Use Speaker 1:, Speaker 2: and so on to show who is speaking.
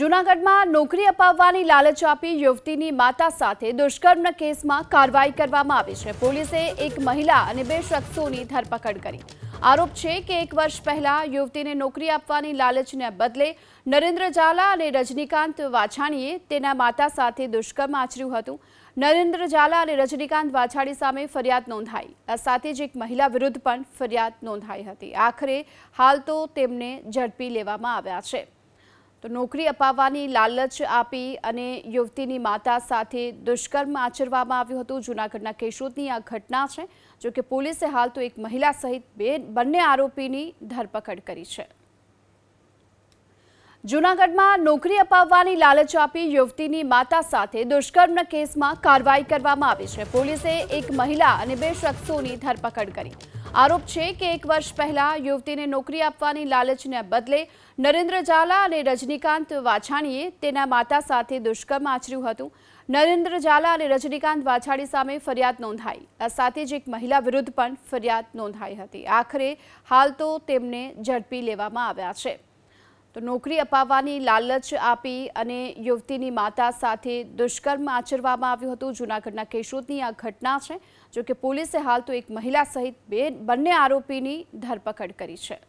Speaker 1: જુનાગઢમાં નોકરી અપાવવાની લાલચ આપી યુવતીની માતા સાથે દુષ્કર્મ કેસમાં કાર્યવાહી કરવામાં આવી છે પોલીસે એક મહિલા અને બે શખસોની ધરપકડ કરી આરોપ છે કે એક વર્ષ પહેલા યુવતીને નોકરી અપાવવાની લાલચને બદલે નરેન્દ્ર જાલા અને રજનીકાંત વાછાણીએ તેના માતા સાથે દુષ્કર્મ આચર્યું હતું નરેન્દ્ર જાલા અને રજનીકાંત વાછાણી સામે ફરિયાદ નોંધાઈ હતી આ સાથે જ એક મહિલા વિરુદ્ધ પણ ફરિયાદ નોંધાઈ હતી આખરે હાલ તો તેમણે જડપી લેવામાં આવ્યા છે તો નોકરી અપાવવાની લાલચ આપી અને યુવતીની માતા સાથે દુષ્કર્મ આચરવામાં આવ્યું હતું જૂનાગઢના કેશોદની આ ઘટના છે જોકે પોલીસે હાલ તો એક મહિલા સહિત બે બંને આરોપીની ધરપકડ કરી છે જુનાગઢમાં નોકરી અપાવવાની લાલચ આપી યુવતીની માતા સાથે દુષ્કર્મ કેસમાં કાર્યવાહી કરવામાં આવી છે પોલીસે એક મહિલા અને બે શખસોની ધરપકડ કરી आरोप છે કે એક વર્ષ પહેલા યુવતીને નોકરી અપાવવાની લાલચને બદલે નરેન્દ્ર જાલા અને રજનીકાંત વાછાણીએ તેના માતા સાથે દુષ્કર્મ આચર્યું હતું નરેન્દ્ર જાલા અને રજનીકાંત વાછાડી સામે ફરિયાદ નોંધાઈ હતી સાથે જ એક મહિલા વિરુદ્ધ પણ ફરિયાદ નોંધાઈ હતી આખરે હાલ તો તેમણે જડપી લેવામાં આવ્યા છે તો નોકરી અપાવવાની લાલચ આપી અને યુવતીની માતા સાથે દુષ્કર્મ આચરવામાં આવ્યું હતું જૂનાગઢના કેશોદની આ ઘટના છે જોકે પોલીસે હાલ તો એક મહિલા સહિત બે બંને આરોપીની ધરપકડ કરી છે